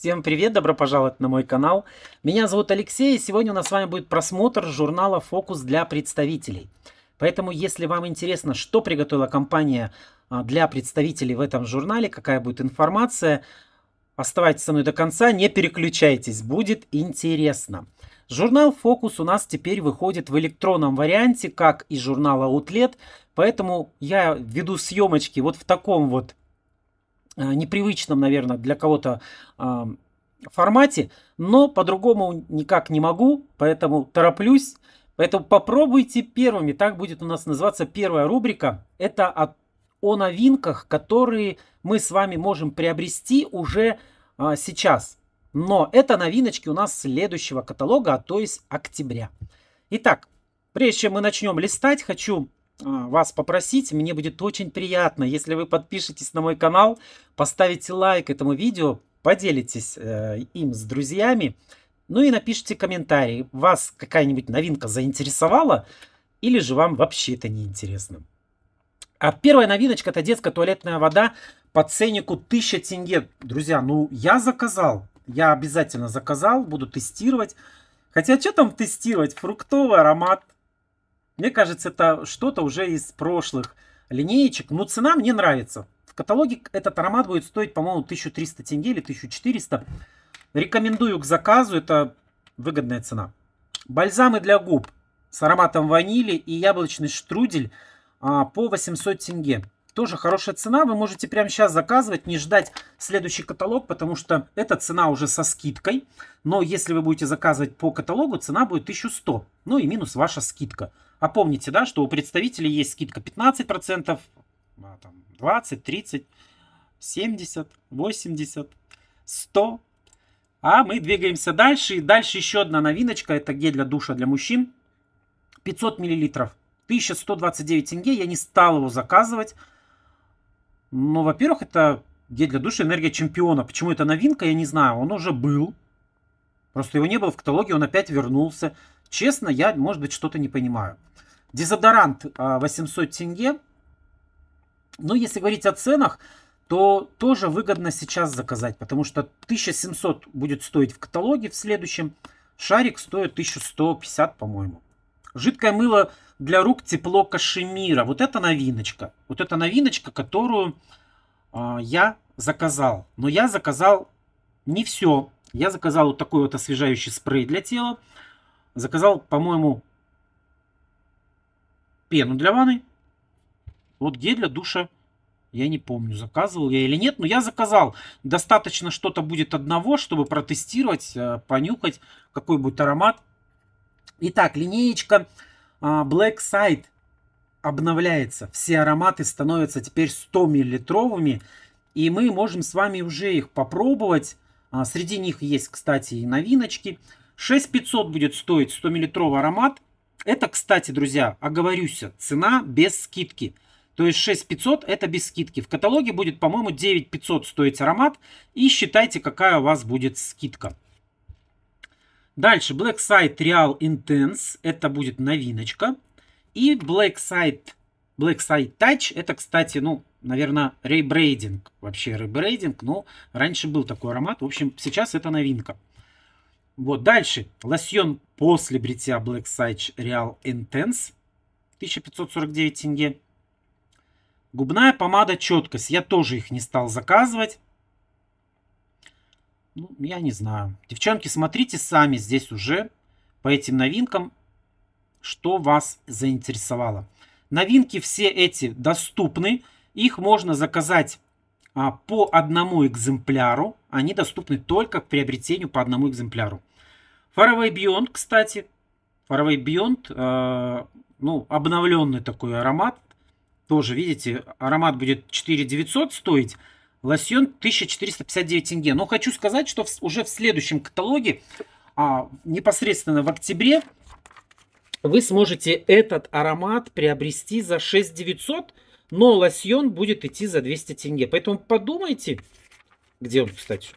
Всем привет, добро пожаловать на мой канал. Меня зовут Алексей, и сегодня у нас с вами будет просмотр журнала «Фокус» для представителей. Поэтому, если вам интересно, что приготовила компания а, для представителей в этом журнале, какая будет информация, оставайтесь со мной до конца, не переключайтесь, будет интересно. Журнал «Фокус» у нас теперь выходит в электронном варианте, как и журнал «Аутлет», поэтому я веду съемочки вот в таком вот Э, непривычном, наверное, для кого-то а, формате, но по-другому никак не могу, поэтому тороплюсь. Поэтому попробуйте первыми. Так будет у нас называться первая рубрика. Это о, о новинках, которые мы с вами можем приобрести уже а, сейчас. Но это новиночки у нас следующего каталога, а то есть октября. Итак, прежде чем мы начнем листать, хочу а, вас попросить, мне будет очень приятно, если вы подпишетесь на мой канал, поставите лайк этому видео, поделитесь э, им с друзьями, ну и напишите комментарий, вас какая-нибудь новинка заинтересовала, или же вам вообще это не интересно. А первая новиночка это детская туалетная вода по ценнику 1000 тенге. Друзья, ну я заказал, я обязательно заказал, буду тестировать. Хотя что там тестировать? Фруктовый аромат, мне кажется, это что-то уже из прошлых линеечек. Но ну, цена мне нравится. В каталоге этот аромат будет стоить, по-моему, 1300 тенге или 1400. Рекомендую к заказу. Это выгодная цена. Бальзамы для губ с ароматом ванили и яблочный штрудель а, по 800 тенге. Тоже хорошая цена. Вы можете прямо сейчас заказывать, не ждать следующий каталог, потому что эта цена уже со скидкой. Но если вы будете заказывать по каталогу, цена будет 1100. Ну и минус ваша скидка. А помните, да, что у представителей есть скидка 15%, 20, 30, 70, 80, 100. А мы двигаемся дальше. И дальше еще одна новиночка. Это гель для душа для мужчин. 500 миллилитров. 1129 тенге. Я не стал его заказывать. Но, во-первых, это гель для душа энергия чемпиона. Почему это новинка, я не знаю. Он уже был. Просто его не было в каталоге, он опять вернулся. Честно, я, может быть, что-то не понимаю. Дезодорант 800 а, тенге. Ну, если говорить о ценах, то тоже выгодно сейчас заказать, потому что 1700 будет стоить в каталоге в следующем. Шарик стоит 1150, по-моему. Жидкое мыло для рук тепло кашемира. Вот это новиночка. Вот это новиночка, которую э, я заказал. Но я заказал не все. Я заказал вот такой вот освежающий спрей для тела. Заказал, по-моему, пену для ванны. Вот гель для душа. Я не помню, заказывал я или нет, но я заказал. Достаточно что-то будет одного, чтобы протестировать, э, понюхать, какой будет аромат. Итак, линеечка а, Black Side обновляется. Все ароматы становятся теперь 100 миллилитровыми. И мы можем с вами уже их попробовать. А, среди них есть, кстати, и новиночки. 6500 будет стоить 100 миллилитровый аромат. Это, кстати, друзья, оговорюсь, цена без скидки. То есть 6500 это без скидки. В каталоге будет, по-моему, 9500 стоить аромат. И считайте, какая у вас будет скидка. Дальше Black Side Real Intense. Это будет новиночка. И Black Side, Black Side Touch. Это, кстати, ну, наверное, ребрейдинг. Вообще ребрейдинг, но раньше был такой аромат. В общем, сейчас это новинка. Вот дальше. Лосьон после бритья Black Sage Real Intense. 1549 тенге. Губная помада четкость. Я тоже их не стал заказывать. Ну, я не знаю. Девчонки, смотрите сами здесь уже по этим новинкам, что вас заинтересовало. Новинки все эти доступны. Их можно заказать а, по одному экземпляру. Они доступны только к приобретению по одному экземпляру. Faraway Beyond, кстати. Faraway Beyond, а, ну, обновленный такой аромат. Тоже, видите, аромат будет 4900 стоить. Лосьон 1459 тенге. Но хочу сказать, что уже в следующем каталоге, а, непосредственно в октябре, вы сможете этот аромат приобрести за 6900 тенге но лосьон будет идти за 200 тенге. Поэтому подумайте, где он, кстати.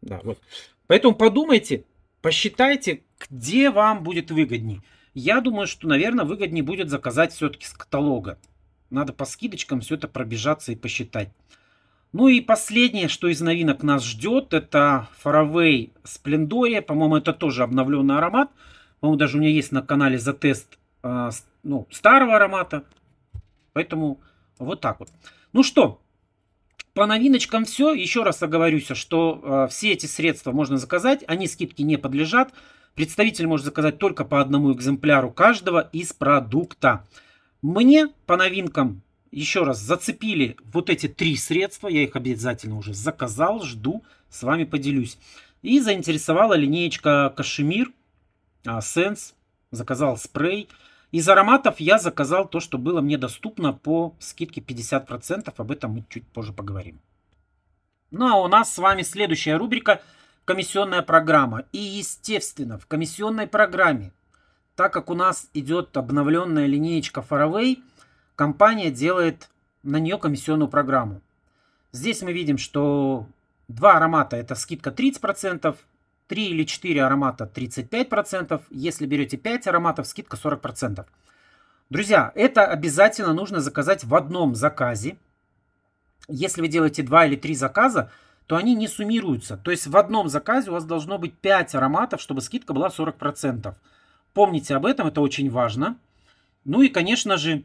Да, вот. Поэтому подумайте, посчитайте, где вам будет выгоднее. Я думаю, что, наверное, выгоднее будет заказать все-таки с каталога. Надо по скидочкам все это пробежаться и посчитать. Ну и последнее, что из новинок нас ждет, это Faraway Splendoria. По-моему, это тоже обновленный аромат. По-моему, даже у меня есть на канале за тест а, ну, старого аромата. Поэтому вот так вот. Ну что, по новиночкам все. Еще раз оговорюсь, что э, все эти средства можно заказать. Они скидки не подлежат. Представитель может заказать только по одному экземпляру каждого из продукта. Мне по новинкам еще раз зацепили вот эти три средства. Я их обязательно уже заказал, жду, с вами поделюсь. И заинтересовала линеечка Кашемир, Сенс, а, заказал спрей. Из ароматов я заказал то, что было мне доступно по скидке 50%. Об этом мы чуть позже поговорим. Ну а у нас с вами следующая рубрика «Комиссионная программа». И естественно, в комиссионной программе, так как у нас идет обновленная линеечка Faraway, компания делает на нее комиссионную программу. Здесь мы видим, что два аромата это скидка 30%, 3 или 4 аромата 35%, если берете 5 ароматов, скидка 40%. Друзья, это обязательно нужно заказать в одном заказе. Если вы делаете 2 или 3 заказа, то они не суммируются. То есть в одном заказе у вас должно быть 5 ароматов, чтобы скидка была 40%. Помните об этом, это очень важно. Ну и, конечно же,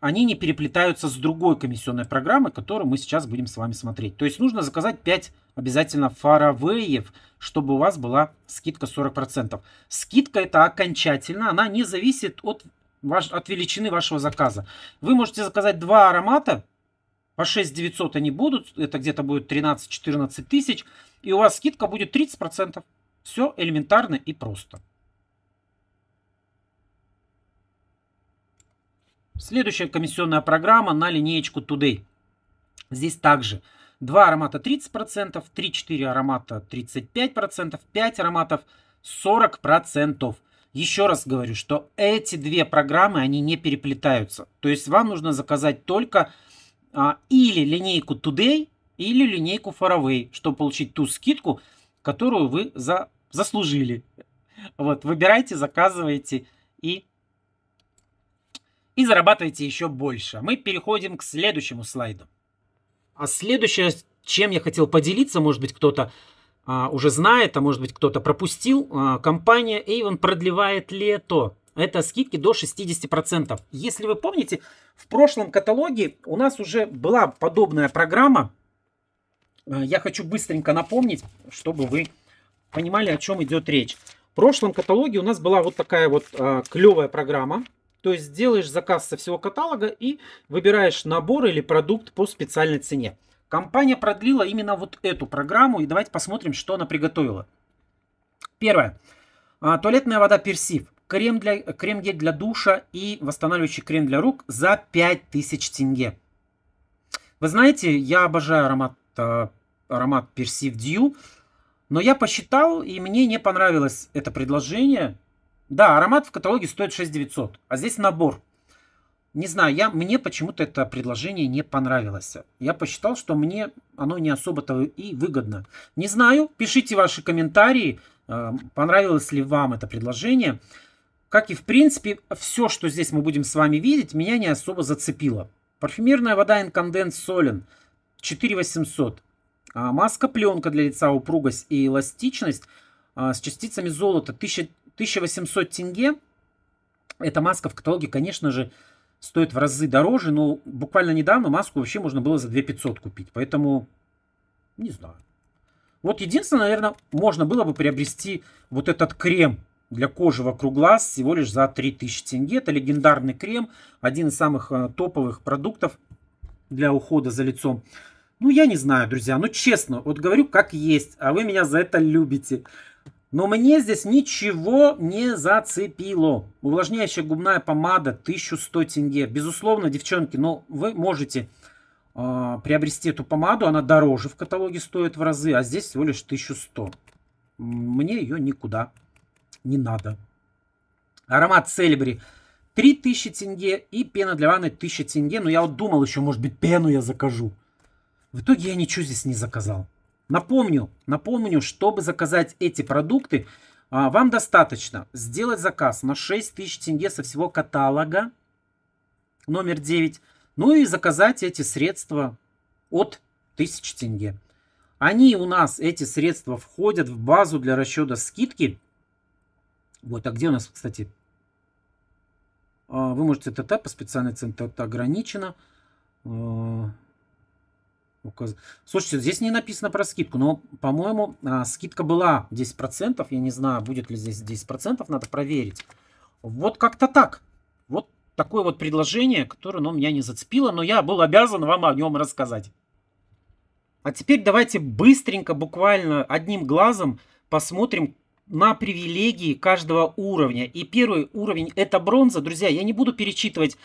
они не переплетаются с другой комиссионной программой, которую мы сейчас будем с вами смотреть. То есть нужно заказать 5 обязательно фаравеев, чтобы у вас была скидка 40%. Скидка это окончательно, она не зависит от, ваш, от величины вашего заказа. Вы можете заказать два аромата, по 6-900, они будут, это где-то будет 13-14 тысяч, и у вас скидка будет 30%. Все элементарно и просто. Следующая комиссионная программа на линеечку Today. Здесь также 2 аромата 30%, 3-4 аромата 35%, 5 ароматов 40%. Еще раз говорю, что эти две программы, они не переплетаются. То есть вам нужно заказать только а, или линейку Today, или линейку Faraway, чтобы получить ту скидку, которую вы за, заслужили. Вот, выбирайте, заказывайте и, и зарабатывайте еще больше. Мы переходим к следующему слайду. А следующее, чем я хотел поделиться, может быть, кто-то а, уже знает, а может быть, кто-то пропустил, а, компания Avon продлевает лето. Это скидки до 60%. Если вы помните, в прошлом каталоге у нас уже была подобная программа. А, я хочу быстренько напомнить, чтобы вы понимали, о чем идет речь. В прошлом каталоге у нас была вот такая вот э, клевая программа. То есть делаешь заказ со всего каталога и выбираешь набор или продукт по специальной цене. Компания продлила именно вот эту программу, и давайте посмотрим, что она приготовила. Первое. А, туалетная вода Персив. Крем для, крем-гель для душа и восстанавливающий крем для рук за 5000 тенге. Вы знаете, я обожаю аромат, а, аромат Персив Дью, но я посчитал, и мне не понравилось это предложение. Да, аромат в каталоге стоит 6900, а здесь набор. Не знаю, я, мне почему-то это предложение не понравилось. Я посчитал, что мне оно не особо-то и выгодно. Не знаю, пишите ваши комментарии, э, понравилось ли вам это предложение. Как и в принципе, все, что здесь мы будем с вами видеть, меня не особо зацепило. Парфюмерная вода Инконденс Солен 4800. А маска пленка для лица упругость и эластичность а, с частицами золота 1000 1800 тенге. Эта маска в каталоге, конечно же, стоит в разы дороже, но буквально недавно маску вообще можно было за 2500 купить. Поэтому, не знаю. Вот единственное, наверное, можно было бы приобрести вот этот крем для кожи вокруг глаз всего лишь за 3000 тенге. Это легендарный крем, один из самых э, топовых продуктов для ухода за лицом. Ну, я не знаю, друзья, ну честно, вот говорю как есть, а вы меня за это любите. Но мне здесь ничего не зацепило. Увлажняющая губная помада 1100 тенге. Безусловно, девчонки, но вы можете э, приобрести эту помаду. Она дороже в каталоге стоит в разы, а здесь всего лишь 1100. Мне ее никуда не надо. Аромат Селебри 3000 тенге и пена для ванны 1000 тенге. Но я вот думал еще, может быть, пену я закажу. В итоге я ничего здесь не заказал. Напомню, напомню, чтобы заказать эти продукты, а, вам достаточно сделать заказ на 6000 тенге со всего каталога номер 9, ну и заказать эти средства от 1000 тенге. Они у нас, эти средства, входят в базу для расчета скидки. Вот, а где у нас, кстати, а, вы можете ТТ по специальной цене это ограничено. А, Указ... Слушайте, здесь не написано про скидку, но, по-моему, а, скидка была 10%. Я не знаю, будет ли здесь 10%, надо проверить. Вот как-то так. Вот такое вот предложение, которое ну, меня не зацепило, но я был обязан вам о нем рассказать. А теперь давайте быстренько, буквально одним глазом посмотрим на привилегии каждого уровня. И первый уровень это бронза. Друзья, я не буду перечитывать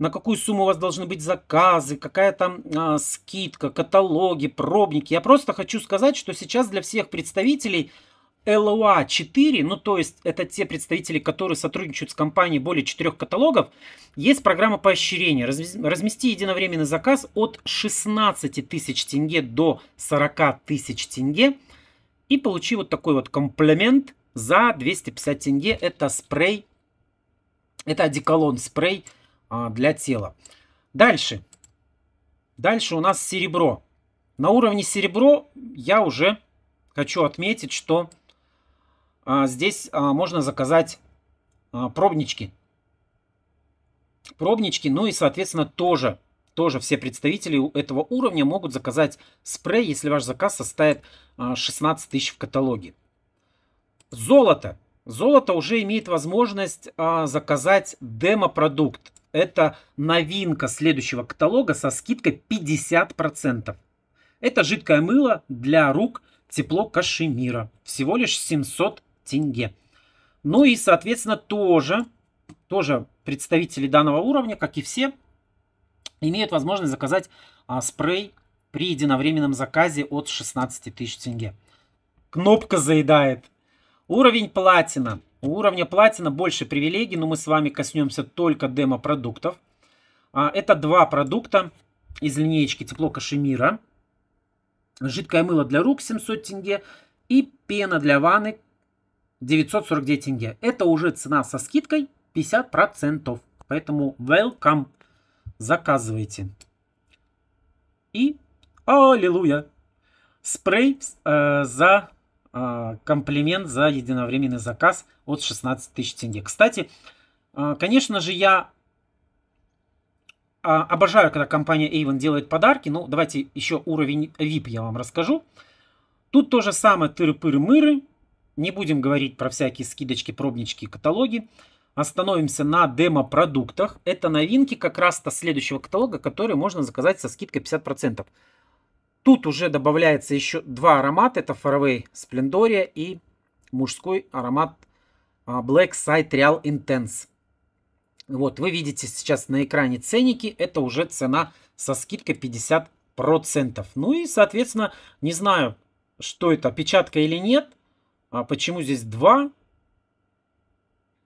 на какую сумму у вас должны быть заказы, какая там а, скидка, каталоги, пробники. Я просто хочу сказать, что сейчас для всех представителей LOA 4, ну то есть это те представители, которые сотрудничают с компанией более 4 каталогов, есть программа поощрения. Размести единовременный заказ от 16 тысяч тенге до 40 тысяч тенге и получи вот такой вот комплимент за 250 тенге. Это спрей, это одеколон спрей а, для тела. Дальше. Дальше у нас серебро. На уровне серебро я уже хочу отметить, что а, здесь а, можно заказать пробнички. Пробнички, ну и, соответственно, тоже, тоже все представители этого уровня могут заказать спрей, если ваш заказ составит 16 тысяч в каталоге. Золото. Золото уже имеет возможность заказать демо-продукт. Это новинка следующего каталога со скидкой 50%. Это жидкое мыло для рук тепло кашемира. Всего лишь 700 тенге. Ну и, соответственно, тоже, тоже представители данного уровня, как и все, имеют возможность заказать а, спрей при единовременном заказе от 16 тысяч тенге. Кнопка заедает. Уровень платина – у уровня платина больше привилегий, но мы с вами коснемся только демо-продуктов. А, это два продукта из линейки Тепло Кашемира. Жидкое мыло для рук 700 тенге и пена для ванны 949 тенге. Это уже цена со скидкой 50%. Поэтому welcome. Заказывайте. И аллилуйя. Спрей э, за а, комплимент за единовременный заказ от 16 тысяч тенге. Кстати, а, конечно же, я а, обожаю, когда компания Avon делает подарки. Ну, давайте еще уровень VIP я вам расскажу. Тут то же самое тыры-пыры-мыры. Не будем говорить про всякие скидочки, пробнички, каталоги. Остановимся на демо-продуктах. Это новинки как раз-то следующего каталога, которые можно заказать со скидкой 50%. Тут уже добавляется еще два аромата. Это Faraway Splendoria и мужской аромат а, Black Side Real Intense. Вот, вы видите сейчас на экране ценники. Это уже цена со скидкой 50%. Ну и, соответственно, не знаю, что это, опечатка или нет. А почему здесь два?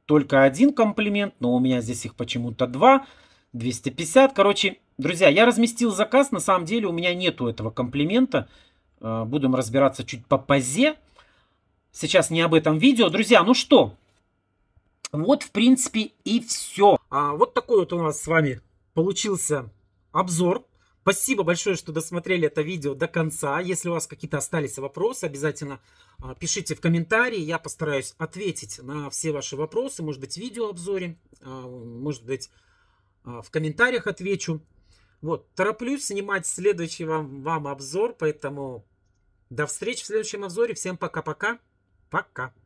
Только один комплимент, но у меня здесь их почему-то два. 250. Короче, Друзья, я разместил заказ. На самом деле у меня нету этого комплимента. Э, будем разбираться чуть по Сейчас не об этом видео. Друзья, ну что? Вот, в принципе, и все. А, вот такой вот у нас с вами получился обзор. Спасибо большое, что досмотрели это видео до конца. Если у вас какие-то остались вопросы, обязательно а, пишите в комментарии. Я постараюсь ответить на все ваши вопросы. Может быть, в видеообзоре, а, может быть, а, в комментариях отвечу. Вот, тороплюсь снимать следующий вам, вам обзор, поэтому до встречи в следующем обзоре. Всем пока-пока. Пока. -пока. пока.